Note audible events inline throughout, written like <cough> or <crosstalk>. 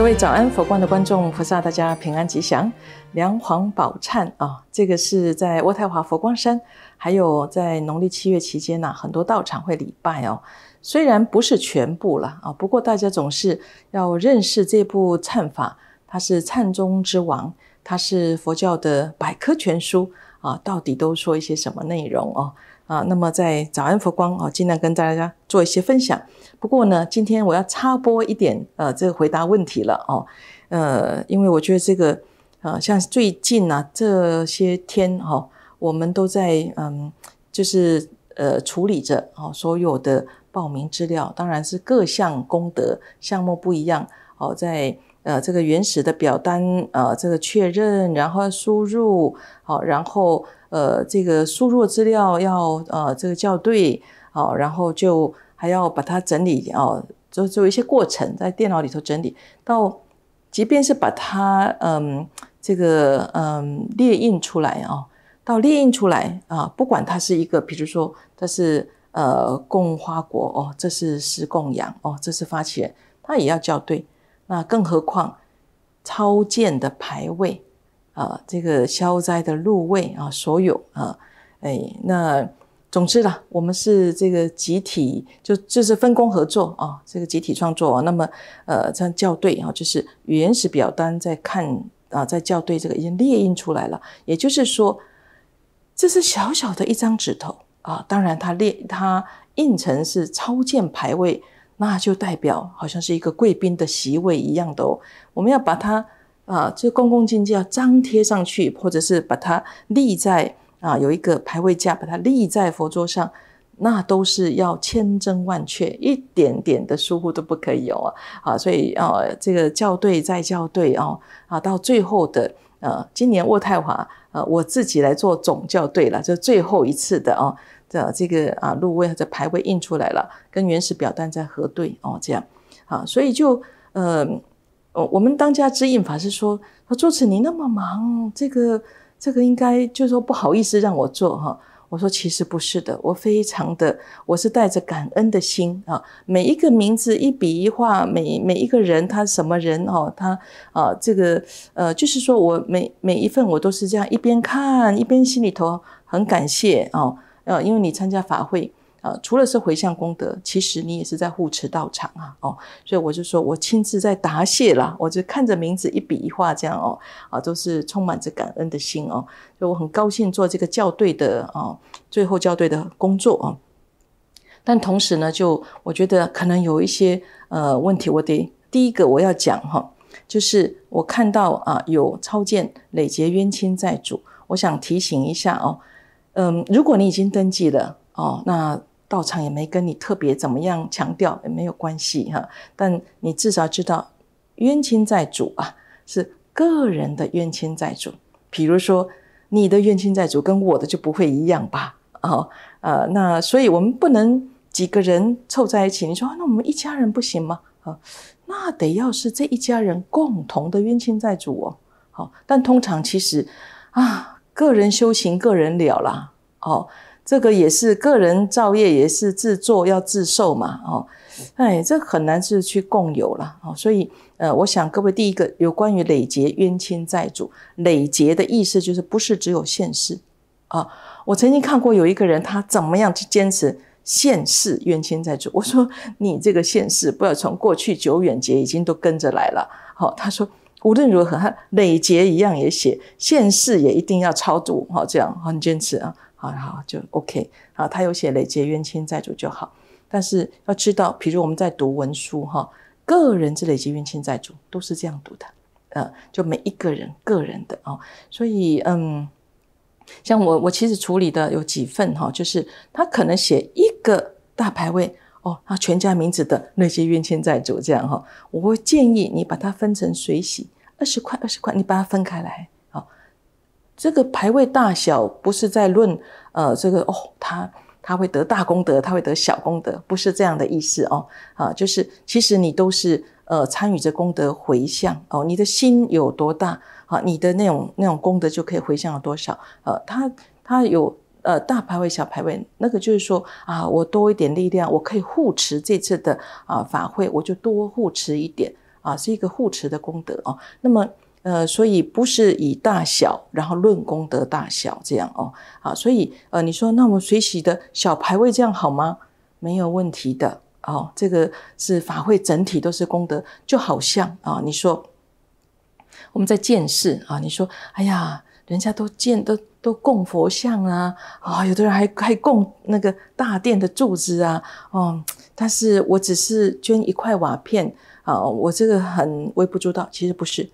各位早安，佛光的观众菩萨，大家平安吉祥。梁皇宝忏啊，这个是在渥太华佛光山，还有在农历七月期间呢，很多道场会礼拜哦。虽然不是全部了啊，不过大家总是要认识这部忏法，它是忏宗之王，它是佛教的百科全书啊。到底都说一些什么内容哦？啊，那么在早安佛光啊，尽量跟大家做一些分享。不过呢，今天我要插播一点，呃，这个回答问题了哦，呃，因为我觉得这个，呃，像最近呢这些天哈，我们都在嗯，就是呃处理着哦，所有的报名资料，当然是各项功德项目不一样哦，在。呃，这个原始的表单，呃，这个确认，然后输入，好，然后呃，这个输入资料要呃，这个校对，好，然后就还要把它整理，哦，做做一些过程，在电脑里头整理，到即便是把它嗯，这个嗯列印出来啊，到列印出来啊，不管它是一个，比如说它是呃共花国哦，这是是供养哦，这是发起人，它也要校对。那更何况，超荐的牌位啊，这个消灾的入位啊，所有啊，哎，那总之了，我们是这个集体，就就是分工合作啊，这个集体创作。那么，呃，这样校对啊，就是原始表单在看啊，在校对这个已经列印出来了。也就是说，这是小小的一张纸头啊，当然它列它印成是超荐牌位。那就代表好像是一个贵宾的席位一样的哦，我们要把它啊，这公共经济要张贴上去，或者是把它立在啊，有一个排位架把它立在佛桌上，那都是要千真万确，一点点的疏忽都不可以有啊啊，所以啊，这个校对再校对啊啊，到最后的呃，今年渥太华呃，我自己来做总校对了，就最后一次的啊。的这个啊，入位或者排位印出来了，跟原始表单在核对哦，这样啊，所以就呃，我我们当家之印法师说，说主持你那么忙，这个这个应该就是说不好意思让我做哈。我说其实不是的，我非常的，我是带着感恩的心啊，每一个名字一笔一画，每每一个人他什么人哦，他啊这个呃，就是说我每每一份我都是这样一边看一边心里头很感谢哦。呃，因为你参加法会啊，除了是回向功德，其实你也是在护持道场啊，哦，所以我就说我亲自在答谢啦，我就看着名字一笔一画这样哦，啊，都是充满着感恩的心哦，所以我很高兴做这个校对的哦，最后校对的工作啊，但同时呢，就我觉得可能有一些呃问题，我得第一个我要讲哈，就是我看到啊有超荐累结冤亲债主，我想提醒一下哦。嗯，如果你已经登记了哦，那道场也没跟你特别怎么样强调也没有关系哈。但你至少知道冤亲债主啊，是个人的冤亲债主。譬如说你的冤亲债主跟我的就不会一样吧？啊，呃，那所以我们不能几个人凑在一起。你说那我们一家人不行吗？啊，那得要是这一家人共同的冤亲债主哦。好，但通常其实啊。个人修行，个人了啦。哦，这个也是个人造业，也是自作要自受嘛。哦，哎，这很难是去共有啦。哦，所以呃，我想各位第一个有关于累劫冤亲债主，累劫的意思就是不是只有现世啊。我曾经看过有一个人，他怎么样去坚持现世冤亲债主？我说你这个现世不要从过去久远劫已经都跟着来了。好，他说。无论如何，他累劫一样也写现世也一定要超度哈，这样很坚持啊，好好就 OK 啊。他有写累劫冤亲债主就好，但是要知道，比如我们在读文书哈，个人之累劫冤亲债主都是这样读的，嗯，就每一个人个人的哦。所以嗯，像我我其实处理的有几份哈，就是他可能写一个大牌位。哦，他全家名字的那些冤亲债主，这样哈，我会建议你把它分成水洗二十块，二十块，你把它分开来，好。这个牌位大小不是在论，呃，这个哦，他他会得大功德，他会得小功德，不是这样的意思哦，啊，就是其实你都是呃参与着功德回向哦，你的心有多大啊，你的那种那种功德就可以回向了多少呃，他他有。呃，大排位、小排位，那个就是说啊，我多一点力量，我可以护持这次的啊法会，我就多护持一点啊，是一个护持的功德哦。那么呃，所以不是以大小，然后论功德大小这样哦啊，所以呃，你说那我们随喜的小排位这样好吗？没有问题的哦，这个是法会整体都是功德，就好像啊，你说我们在见识啊，你说哎呀。人家都建都都供佛像啊啊，有的人还还供那个大殿的柱子啊哦，但是我只是捐一块瓦片啊，我这个很微不足道。其实不是，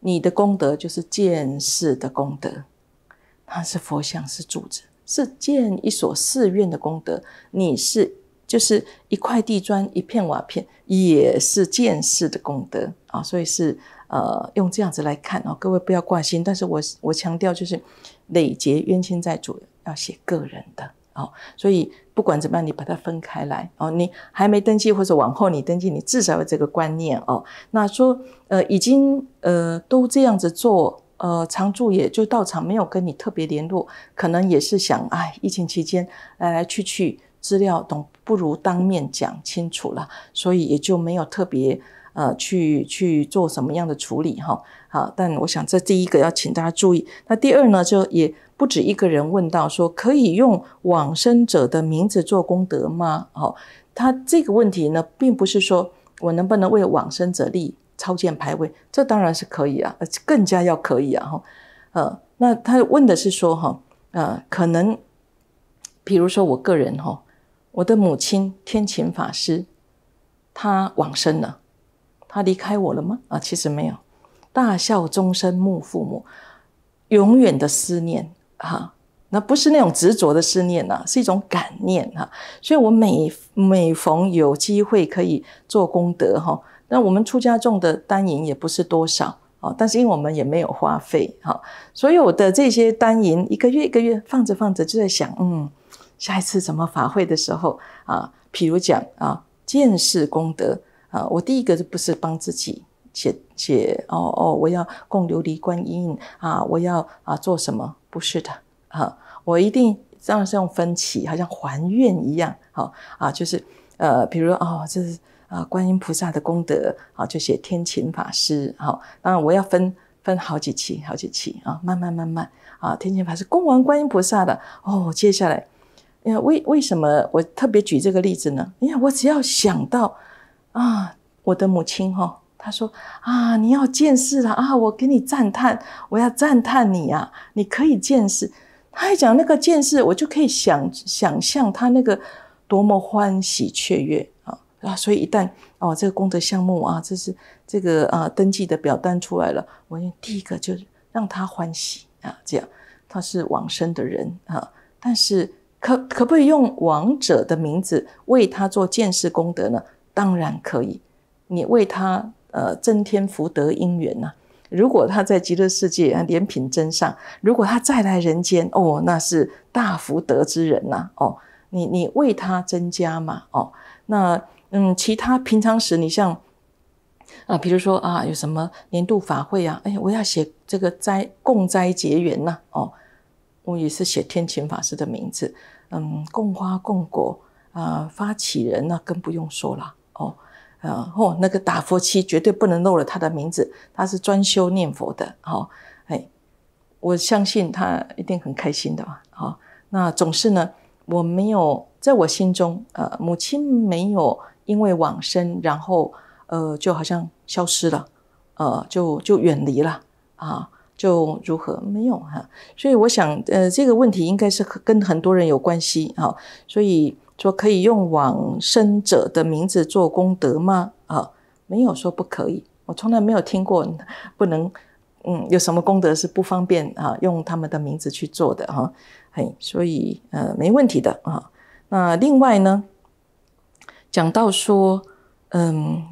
你的功德就是建寺的功德，它是佛像、是柱子、是建一所寺院的功德。你是就是一块地砖、一片瓦片，也是建寺的功德啊，所以是。呃，用这样子来看哦，各位不要挂心。但是我我强调就是，累结冤亲债主要写个人的哦，所以不管怎么样，你把它分开来哦。你还没登记或者往后你登记，你至少有这个观念哦。那说呃已经呃都这样子做呃，常住也就到场，没有跟你特别联络，可能也是想哎，疫情期间来来去去资料，都不如当面讲清楚了，所以也就没有特别。呃，去去做什么样的处理哈？好，但我想这第一个要请大家注意。那第二呢，就也不止一个人问到说，可以用往生者的名字做功德吗？哦，他这个问题呢，并不是说我能不能为往生者立超荐牌位，这当然是可以啊，更加要可以啊。哈，呃，那他问的是说，哈，呃，可能比如说我个人哈，我的母亲天琴法师，她往生了。他离开我了吗？啊，其实没有。大笑终身慕父母，永远的思念哈，那不是那种执着的思念呐，是一种感念哈。所以我每每逢有机会可以做功德哈，那我们出家众的单银也不是多少哦，但是因为我们也没有花费哈，所有的这些单银一个月一个月放着放着就在想，嗯，下一次怎么法会的时候啊，譬如讲啊，见识功德。我第一个就不是帮自己写写？哦哦，我要供琉璃观音啊！我要啊做什么？不是的啊！我一定这样是用分歧，好像还愿一样。好啊，就是呃，比如说哦，这是啊观音菩萨的功德啊，就写天勤法师。好，当然我要分分好几期，好几期啊，慢慢慢慢啊，天勤法师供完观音菩萨的哦，接下来，因为为什么我特别举这个例子呢？因为我只要想到。啊，我的母亲哈，她说啊，你要见识了啊，我给你赞叹，我要赞叹你啊，你可以见识。她一讲那个见识，我就可以想想象他那个多么欢喜雀跃啊啊！所以一旦哦，这个功德项目啊，这是这个啊登记的表单出来了，我第一个就让他欢喜啊，这样他是往生的人啊，但是可可不可以用亡者的名字为他做见识功德呢？当然可以，你为他呃增添福德因缘呐。如果他在极乐世界连品真上，如果他再来人间哦，那是大福德之人呐哦。你你为他增加嘛哦。那嗯，其他平常时你像啊，比如说啊，有什么年度法会啊，哎，我要写这个灾共灾结缘呐哦，我也是写天晴法师的名字嗯，共花共果啊，发起人啊、更不用说了。啊，哦，那个打佛七绝对不能漏了他的名字，他是专修念佛的，好，哎，我相信他一定很开心的，好，那总是呢，我没有在我心中，呃，母亲没有因为往生，然后呃，就好像消失了，呃，就就远离了啊，就如何没有哈，所以我想，呃，这个问题应该是跟很多人有关系，啊，所以。说可以用往生者的名字做功德吗？啊，没有说不可以，我从来没有听过 <laughs> 不能，嗯，有什么功德是不方便啊用他们的名字去做的哈？嘿，所以呃没问题的啊。那另外呢，讲到说，嗯，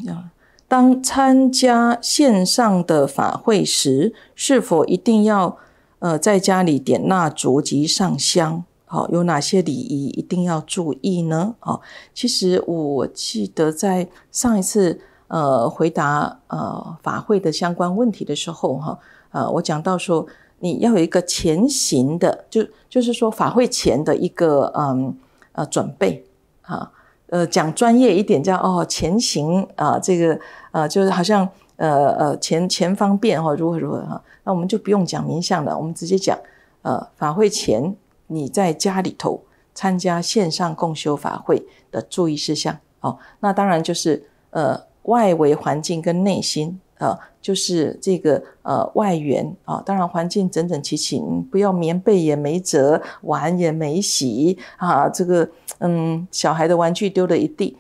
当参加线上的法会时，是否一定要呃在家里点蜡烛及上香？好，有哪些礼仪一定要注意呢？哦，其实我记得在上一次呃回答呃法会的相关问题的时候，哈，呃，我讲到说你要有一个前行的，就就是说法会前的一个嗯呃准备，哈，呃，讲专业一点叫哦前行啊，这个呃就是好像呃呃前前方便哈如何如何哈，那我们就不用讲名相了，我们直接讲呃法会前。你在家里头参加线上共修法会的注意事项哦，那当然就是呃外围环境跟内心啊，就是这个呃外缘啊，当然环境整整齐齐，不要棉被也没折，碗也没洗啊，这个嗯小孩的玩具丢了一地，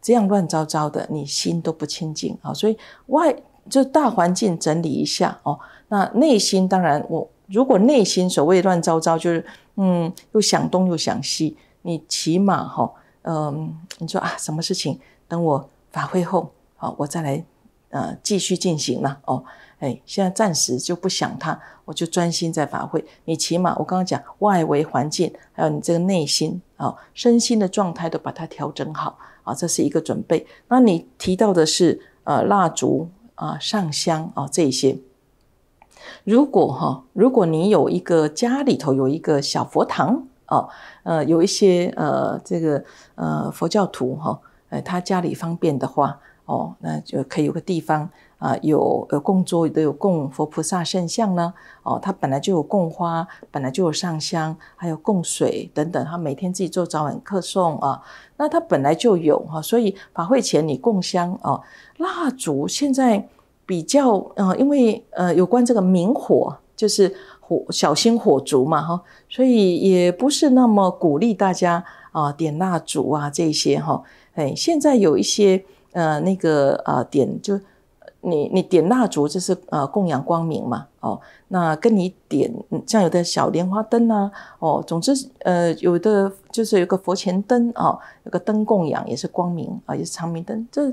这样乱糟糟的，你心都不清净啊，所以外就大环境整理一下哦，那内心当然我。如果内心所谓乱糟糟，就是嗯，又想东又想西，你起码哈，嗯，你说啊，什么事情？等我法会后，好，我再来，呃，继续进行嘛，哦，哎，现在暂时就不想它，我就专心在法会。你起码我刚刚讲，外围环境还有你这个内心啊，身心的状态都把它调整好啊，这是一个准备。那你提到的是呃，蜡烛啊，上香啊，这些。如果哈，如果你有一个家里头有一个小佛堂哦，呃，有一些呃，这个呃佛教徒哈，呃，他家里方便的话哦，那就可以有个地方啊，有呃供桌，都有供佛菩萨圣像呢，哦，他本来就有供花，本来就有上香，还有供水等等，他每天自己做早晚客送啊，那他本来就有哈，所以法会前你供香哦，蜡烛现在。比较啊，因为呃，有关这个明火，就是火小心火烛嘛，哈，所以也不是那么鼓励大家啊点蜡烛啊这些哈。哎，现在有一些呃那个啊点，就你你点蜡烛就是呃供养光明嘛，哦，那跟你点像有的小莲花灯啊，哦，总之呃有的就是有个佛前灯啊，有个灯供养也是光明啊，也是长明灯，这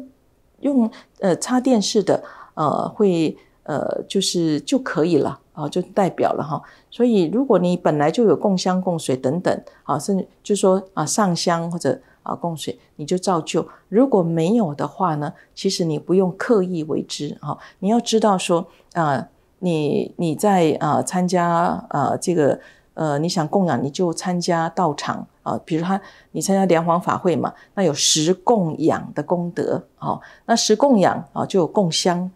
用呃插电式的。呃，会呃，就是就可以了啊，就代表了哈。所以，如果你本来就有供香、供水等等啊，甚至就说啊，上香或者啊供水，你就照旧。如果没有的话呢，其实你不用刻意为之啊。你要知道说啊，你你在啊参加啊这个呃你想供养，你就参加道场啊，比如他你参加联华法会嘛，那有十供养的功德啊，那十供养啊就有供香。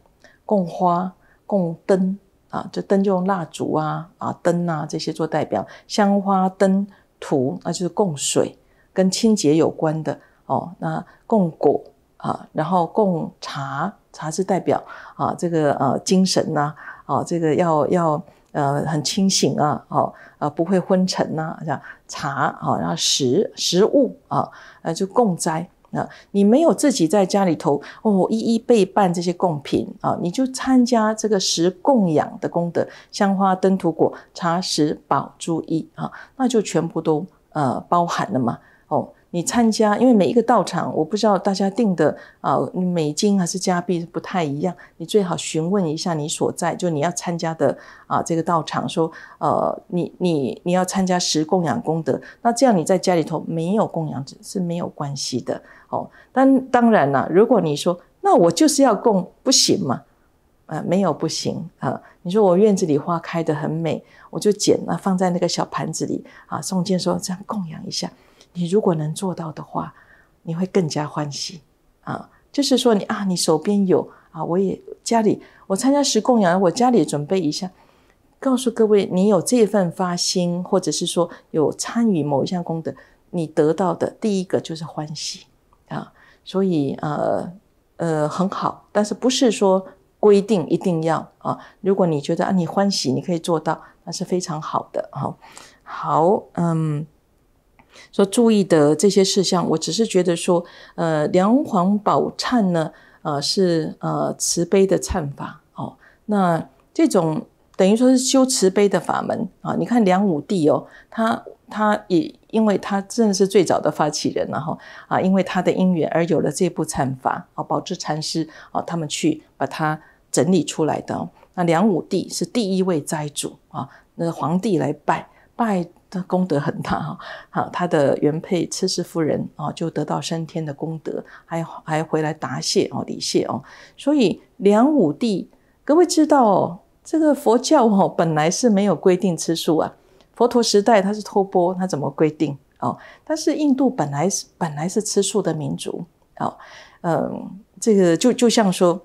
供花、供灯啊，这灯就用蜡烛啊、啊灯呐这些做代表。香花灯土，那就是供水，跟清洁有关的哦。那供果啊，然后供茶，茶是代表啊这个呃精神呐，哦这个要要呃很清醒啊，好啊不会昏沉呐，样茶啊，然后食食物啊，呃就供斋。那你没有自己在家里头哦，一一备办这些贡品啊，你就参加这个食供养的功德，香花灯土果茶食宝珠衣啊，那就全部都呃包含了嘛。哦，你参加，因为每一个道场，我不知道大家定的呃美金还是加币不太一样，你最好询问一下你所在就你要参加的啊这个道场，说呃你你你要参加食供养功德，那这样你在家里头没有供养者是没有关系的。哦，但当然啦，如果你说那我就是要供，不行吗？啊，没有不行啊。你说我院子里花开的很美，我就剪了放在那个小盘子里啊。宋建说这样供养一下，你如果能做到的话，你会更加欢喜啊。就是说你啊，你手边有啊，我也家里我参加时供养，我家里准备一下。告诉各位，你有这份发心，或者是说有参与某一项功德，你得到的第一个就是欢喜。啊，所以呃呃很好，但是不是说规定一定要啊？如果你觉得啊你欢喜，你可以做到，那是非常好的哈。好，嗯，说注意的这些事项，我只是觉得说，呃，梁皇宝忏呢，呃，是呃慈悲的忏法哦。那这种。等于说是修慈悲的法门啊！你看梁武帝哦，他他也因为他真的是最早的发起人了哈啊！因为他的因缘而有了这部禅法啊，宝智禅师啊，他们去把它整理出来的。那梁武帝是第一位斋主啊，那个皇帝来拜拜的功德很大哈！好，他的原配慈氏夫人啊，就得到三天的功德，还还回来答谢哦，礼谢哦。所以梁武帝，各位知道。这个佛教哦，<laughs> 本来是没有规定吃素啊。佛陀时代他是托钵，他怎么规定哦？但是印度本来是本来是吃素的民族哦，嗯，这个就就像说，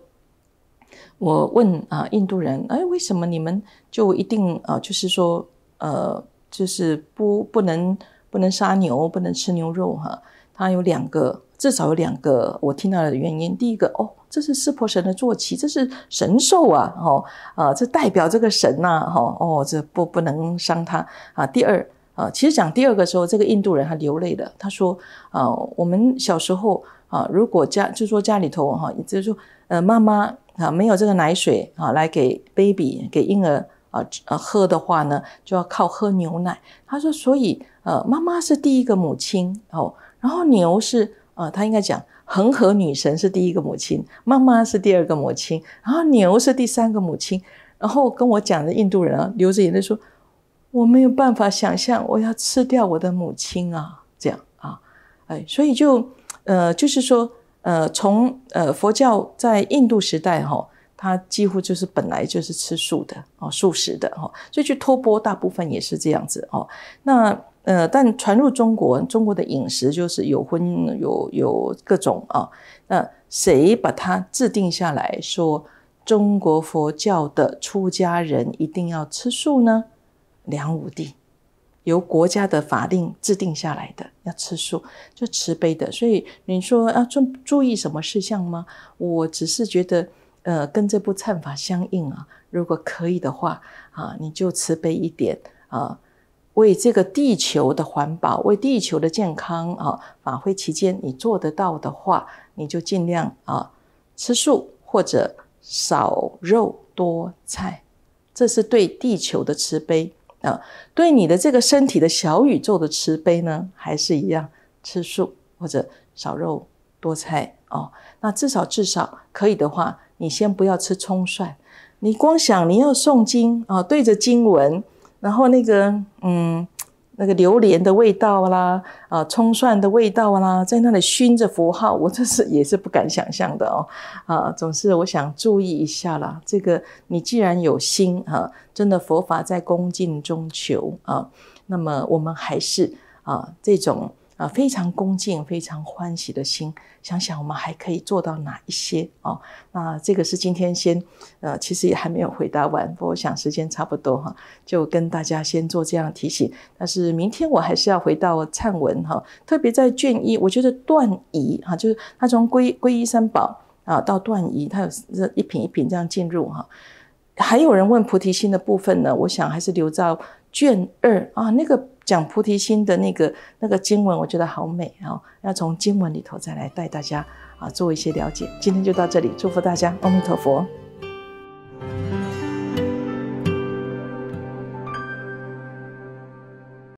我问啊，印度人，哎，为什么你们就一定啊，就是说，呃，就是不不能不能杀牛，不能吃牛肉哈？它有两个。至少有两个我听到的原因。第一个，哦，这是湿婆神的坐骑，这是神兽啊，哈啊，这代表这个神呐，哈哦，这不不能伤它啊。第二啊，其实讲第二个时候，这个印度人他流泪了。他说啊，我们小时候啊，如果家就说家里头哈，就是说呃妈妈啊没有这个奶水啊来给 baby 给婴儿啊啊喝的话呢，就要靠喝牛奶。他说，所以呃，妈妈是第一个母亲哦，然后牛是。啊，他应该讲恒河女神是第一个母亲，妈妈是第二个母亲，然后牛是第三个母亲，然后跟我讲的印度人啊，流着眼泪说，我没有办法想象我要吃掉我的母亲啊，这样啊，哎，所以就呃，就是说呃，从呃佛教在印度时代哈，它几乎就是本来就是吃素的哦，素食的哈，所以去托钵大部分也是这样子哦，那。呃，但传入中国，中国的饮食就是有荤有有各种啊。那谁把它制定下来说中国佛教的出家人一定要吃素呢？梁武帝由国家的法令制定下来的，要吃素就慈悲的。所以你说要注注意什么事项吗？我只是觉得，呃，跟这部忏法相应啊。如果可以的话啊，你就慈悲一点啊。为这个地球的环保，为地球的健康啊！马会期间，你做得到的话，你就尽量啊吃素或者少肉多菜，这是对地球的慈悲啊，对你的这个身体的小宇宙的慈悲呢，还是一样吃素或者少肉多菜哦。那至少至少可以的话，你先不要吃葱蒜，你光想你要诵经啊，对着经文。然后那个，嗯，那个榴莲的味道啦，啊，葱蒜的味道啦，在那里熏着佛号，我这是也是不敢想象的哦，啊，总是我想注意一下啦，这个你既然有心啊，真的佛法在恭敬中求啊，那么我们还是啊这种。啊，非常恭敬、非常欢喜的心，想想我们还可以做到哪一些哦？那这个是今天先，呃，其实也还没有回答完，我想时间差不多哈，就跟大家先做这样提醒。但是明天我还是要回到忏文哈，特别在卷一，我觉得断疑哈，就是他从皈皈依三宝啊到断疑，他有这一品一品这样进入哈。还有人问菩提心的部分呢，我想还是留到卷二啊那个。讲菩提心的那个那个经文，我觉得好美哦。要从经文里头再来带大家啊，做一些了解。今天就到这里，祝福大家，阿弥陀佛。